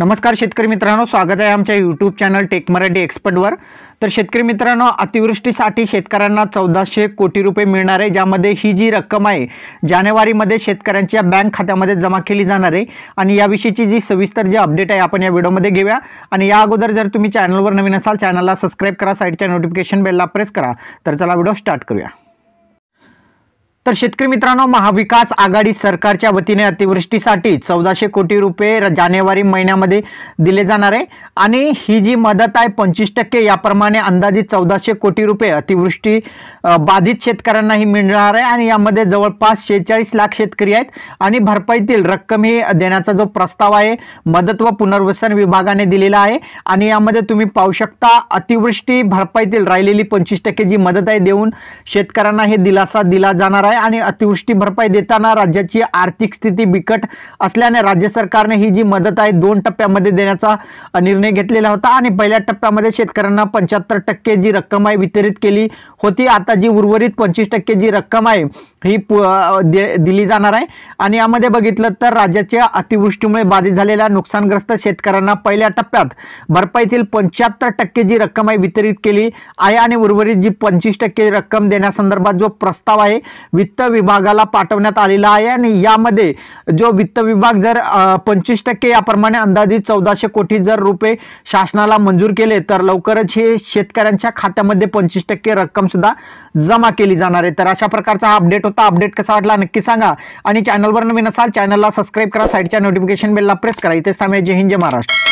नमस्कार शेतकरी मित्रांनो स्वागत आहे आमच्या यूट्यूब चॅनल टेक मराठी एक्सपर्टवर तर शेतकरी मित्रांनो अतिवृष्टीसाठी शेतकऱ्यांना चौदाशे कोटी रुपये मिळणार आहे ज्यामध्ये ही जी रक्कम आहे जानेवारीमध्ये शेतकऱ्यांच्या बँक खात्यामध्ये जमा केली जाणार आहे आणि याविषयीची जी सविस्तर जी अपडेट आहे आपण या व्हिडिओमध्ये घेऊया आणि या अगोदर जर तुम्ही चॅनलवर नवीन असाल चॅनलला सबस्क्राईब करा साईडच्या नोटिफिकेशन बेलला प्रेस करा तर चला व्हिडिओ स्टार्ट करूया तर शेतकरी मित्रांनो महाविकास आघाडी सरकारच्या वतीने अतिवृष्टीसाठी चौदाशे कोटी रुपये जानेवारी महिन्यामध्ये दिले जाणार आहे आणि ही जी मदत आहे पंचवीस टक्के याप्रमाणे अंदाजे चौदाशे कोटी रुपये अतिवृष्टी बाधित शेतकऱ्यांना ही मिळणार आहे आणि यामध्ये जवळपास शेहेचाळीस लाख शेतकरी आहेत आणि भरपाईतील रक्कम ही देण्याचा जो प्रस्ताव आहे मदत व पुनर्वसन विभागाने दिलेला आहे आणि यामध्ये तुम्ही पाहू शकता अतिवृष्टी भरपाईतील राहिलेली पंचवीस टक्के जी मदत आहे देऊन शेतकऱ्यांना हे दिलासा दिला जाणार आहे आणि अतिवृष्टी भरपाई देताना राज्याची आर्थिक स्थिती बिकट असल्याने राज्य सरकारने ही जी मदत आहे दोन टप्प्यामध्ये देण्याचा निर्णय घेतलेला होता आणि पहिल्या टप्प्यामध्ये शेतकऱ्यांना पंच्याहत्तर टक्के जी रक्कम आहे वितरित केली होती आता जी उर्वरित पंचवीस टक्के जी रक्कम आहे ही दिली जाणार आहे आणि यामध्ये बघितलं तर राज्याच्या अतिवृष्टीमुळे बाधित झालेल्या नुकसानग्रस्त शेतकऱ्यांना पहिल्या टप्प्यात भरपाईतील पंच्याहत्तर टक्के जी रक्कम आहे वितरित केली आहे आणि उर्वरित जी पंचवीस टक्के रक्कम देण्यासंदर्भात जो प्रस्ताव आहे वित्त विभागाला पाठवण्यात आलेला आहे आणि यामध्ये जो वित्त विभाग जर पंचवीस टक्के याप्रमाणे अंदाजित चौदाशे कोटी जर रुपये शासनाला मंजूर केले तर लवकरच हे शेतकऱ्यांच्या खात्यामध्ये पंचवीस टक्के सुद्धा जमा केली जाणार आहे तर अशा प्रकारचा हा अपडेट होता अपडेट कसा वाटला नक्की सांगा आणि चॅनलवर नवीन असाल चॅनलला सबस्क्राईब करा साईडच्या नोटिफिकेशन बेलला प्रेस करा इथेच थांबे जय हिंद जय महाराष्ट्र